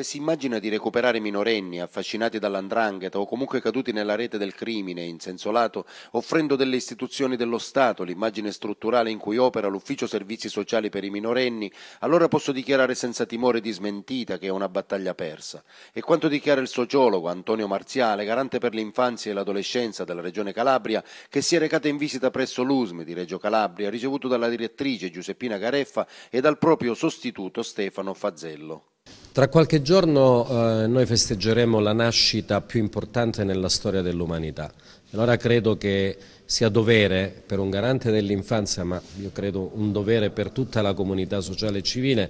Se si immagina di recuperare minorenni affascinati dall'andrangheta o comunque caduti nella rete del crimine in senso lato, offrendo delle istituzioni dello Stato l'immagine strutturale in cui opera l'Ufficio Servizi Sociali per i minorenni, allora posso dichiarare senza timore di smentita che è una battaglia persa. E quanto dichiara il sociologo Antonio Marziale, garante per l'infanzia e l'adolescenza della Regione Calabria, che si è recata in visita presso l'USM di Reggio Calabria, ricevuto dalla direttrice Giuseppina Gareffa e dal proprio sostituto Stefano Fazzello. Tra qualche giorno eh, noi festeggeremo la nascita più importante nella storia dell'umanità. Allora credo che sia dovere per un garante dell'infanzia, ma io credo un dovere per tutta la comunità sociale e civile,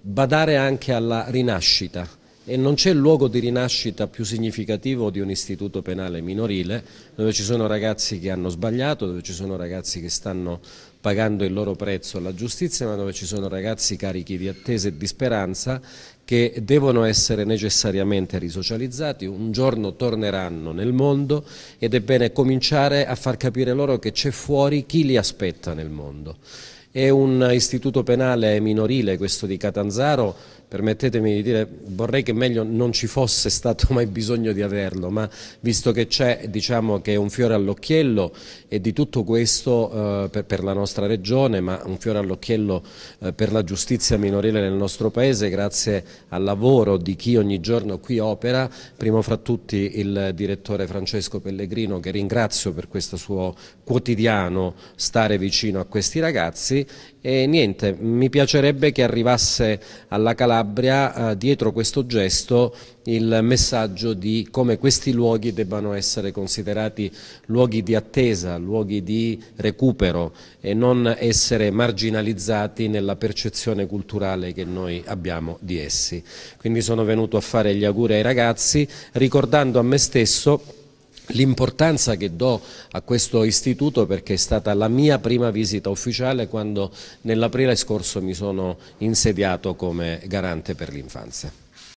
badare anche alla rinascita e non c'è luogo di rinascita più significativo di un istituto penale minorile dove ci sono ragazzi che hanno sbagliato, dove ci sono ragazzi che stanno pagando il loro prezzo alla giustizia, ma dove ci sono ragazzi carichi di attese e di speranza che devono essere necessariamente risocializzati, un giorno torneranno nel mondo ed è bene cominciare a far capire loro che c'è fuori chi li aspetta nel mondo. È un istituto penale minorile, questo di Catanzaro, permettetemi di dire, vorrei che meglio non ci fosse stato mai bisogno di averlo, ma visto che c'è, diciamo che è un fiore all'occhiello e di tutto questo eh, per, per, la nostra regione, ma un fiore all'occhiello eh, per la giustizia minorile nel nostro Paese, grazie al lavoro di chi ogni giorno qui opera, primo fra tutti il direttore Francesco Pellegrino, che ringrazio per questo suo quotidiano stare vicino a questi ragazzi, e niente, mi piacerebbe che arrivasse alla Calabria eh, dietro questo gesto il messaggio di come questi luoghi debbano essere considerati luoghi di attesa, luoghi di recupero e non essere marginalizzati nella percezione culturale che noi abbiamo di essi. Quindi sono venuto a fare gli auguri ai ragazzi ricordando a me stesso L'importanza che do a questo istituto perché è stata la mia prima visita ufficiale quando nell'aprile scorso mi sono insediato come garante per l'infanzia.